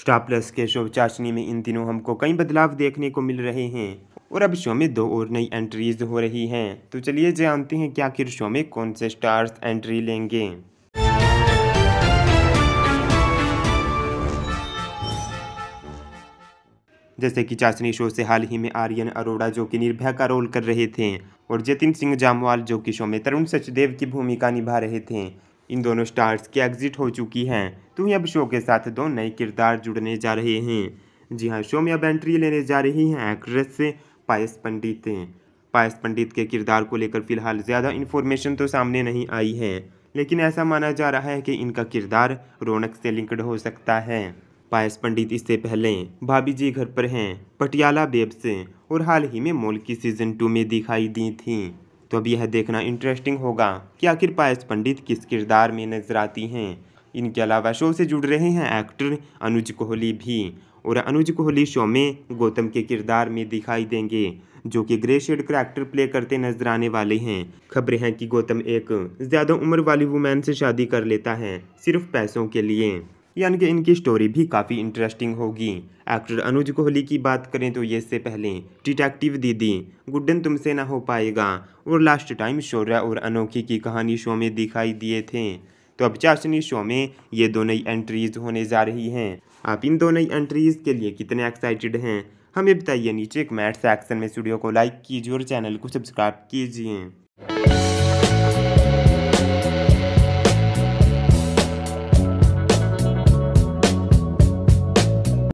star plus के show चाशनी में इन दिनों हमको कई बदलाव देखने को मिल रहे हैं और अब शो में दो और नई एंट्रीज हो रही हैं तो चलिए जानते हैं क्या आखिर शो में कौन से स्टार्स एंट्री लेंगे जैसे कि चाशनी शो से हाल ही में आर्यन अरोड़ा जो कि निर्भया का रोल कर रहे थे और जतिन सिंह जामवाल जो कि शो में तरुण सचदेव की भूमिका निभा रहे थे इन दोनों स्टार्स की एग्जिट हो चुकी हैं तो ही अब शो के साथ दो नए किरदार जुड़ने जा रहे हैं जी हाँ शो में अब एंट्री लेने जा रही हैं एक्ट्रेस पायस पंडित पायस पंडित के किरदार को लेकर फिलहाल ज़्यादा इन्फॉर्मेशन तो सामने नहीं आई है लेकिन ऐसा माना जा रहा है कि इनका किरदार रौनक से लिंक्ड हो सकता है पायस पंडित इससे पहले भाभी जी घर पर हैं पटियाला बेब से और हाल ही में मोल की सीजन टू में दिखाई दी थी तो अब यह देखना इंटरेस्टिंग होगा कि आखिर पायस पंडित किस किरदार में नजर आती हैं इनके अलावा शो से जुड़ रहे हैं एक्टर अनुज कोहली भी और अनुज कोहली शो में गौतम के किरदार में दिखाई देंगे जो कि ग्रे शेड करैक्टर प्ले करते नजर आने वाले हैं खबरें हैं कि गौतम एक ज़्यादा उम्र वाली वुमेन से शादी कर लेता है सिर्फ पैसों के लिए यानी कि इनकी स्टोरी भी काफ़ी इंटरेस्टिंग होगी एक्टर अनुज कोहली की बात करें तो ये इससे पहले डिटेक्टिव दीदी गुड्डन तुमसे ना हो पाएगा और लास्ट टाइम शौर्या और अनोखी की कहानी शो में दिखाई दिए थे तो अब चाशनी शो में ये दो नई एंट्रीज होने जा रही हैं आप इन दो नई एंट्रीज के लिए कितने एक्साइटेड हैं हमें बताइए नीचे कमेंट सेक्शन में स्टूडियो को लाइक कीजिए और चैनल को सब्सक्राइब कीजिए